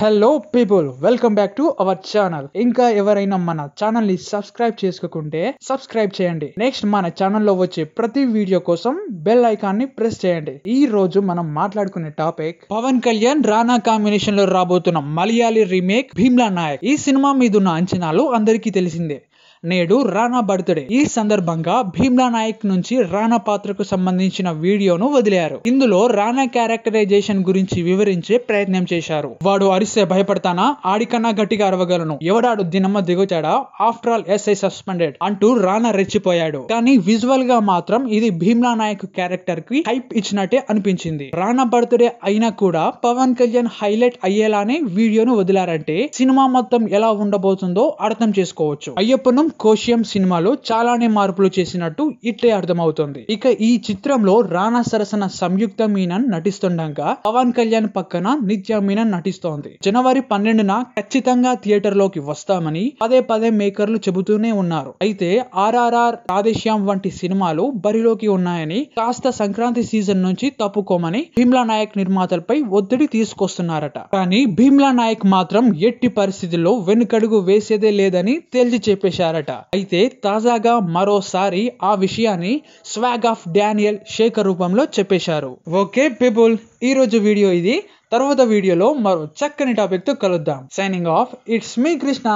hello people welcome back to our channel ఇంకా ఎవరైనా మన ఛానల్ ని సబ్స్క్రైబ్ చేసుకోకుంటే సబ్స్క్రైబ్ చేయండి నెక్స్ట్ మన ఛానల్లో వచ్చే ప్రతి వీడియో కోసం బెల్ ఐకాన్ ని ప్రెస్ చేయండి ఈ రోజు మనం మాట్లాడుకునే టాపిక్ పవన్ కళ్యాణ్ రానా కాంబినేషన్ లో రాబోతున్న మలయాళీ రీమేక్ భీమ్లా నాయక్ ఈ సినిమా మీదున్న అంచనాలు అందరికీ తెలిసిందే నేడు రానా బర్త్డే ఈ సందర్భంగా భీమ్లా నాయక్ నుంచి రానా పాత్రకు సంబంధించిన వీడియోను వదిలారు ఇందులో రానా క్యారెక్టరైజేషన్ గురించి వివరించే ప్రయత్నం చేశారు వాడు అరిస్తే భయపడతానా ఆడికన్నా గట్టిగా అరవగలను ఎవడాడు దినమ్మ దిగుతాడా ఆఫ్టర్ ఆల్ ఎస్ఐ సస్పెండెడ్ అంటూ రానా రెచ్చిపోయాడు కానీ విజువల్ గా మాత్రం ఇది భీమ్లా నాయక్ క్యారెక్టర్ కి హైప్ ఇచ్చినట్టే అనిపించింది రానా బర్త్డే అయినా కూడా పవన్ కళ్యాణ్ హైలైట్ అయ్యేలానే వీడియోను వదిలారంటే సినిమా మొత్తం ఎలా ఉండబోతుందో అర్థం చేసుకోవచ్చు అయ్యప్పను మనం కోషియం సినిమాలో చాలానే మార్పులు చేసినట్టు ఇట్లే అర్థమవుతుంది ఇక ఈ చిత్రంలో రానా సరసన సంయుక్త మీనన్ నటిస్తుండగా పవన్ కళ్యాణ్ పక్కన నిత్య మీనన్ నటిస్తోంది జనవరి పన్నెండున ఖచ్చితంగా థియేటర్ లోకి వస్తామని పదే పదే మేకర్లు చెబుతూనే ఉన్నారు అయితే ఆర్ఆర్ఆర్ రాధేశ్యాం వంటి సినిమాలు బరిలోకి ఉన్నాయని కాస్త సంక్రాంతి సీజన్ నుంచి తప్పుకోమని భీమ్లా నాయక్ నిర్మాతలపై ఒత్తిడి తీసుకొస్తున్నారట కానీ భీమ్లా నాయక్ మాత్రం ఎట్టి పరిస్థితుల్లో వెనుకడుగు వేసేదే లేదని తేల్చి చెప్పేశారు చేశారట అయితే తాజాగా మరోసారి ఆ విషయాన్ని స్వాగ్ ఆఫ్ డానియల్ శేఖర్ రూపంలో చెప్పేశారు ఓకే పీపుల్ ఈ రోజు వీడియో ఇది తర్వాత వీడియోలో మరో చక్కని టాపిక్ తో కలుద్దాం signing off it's me Krishna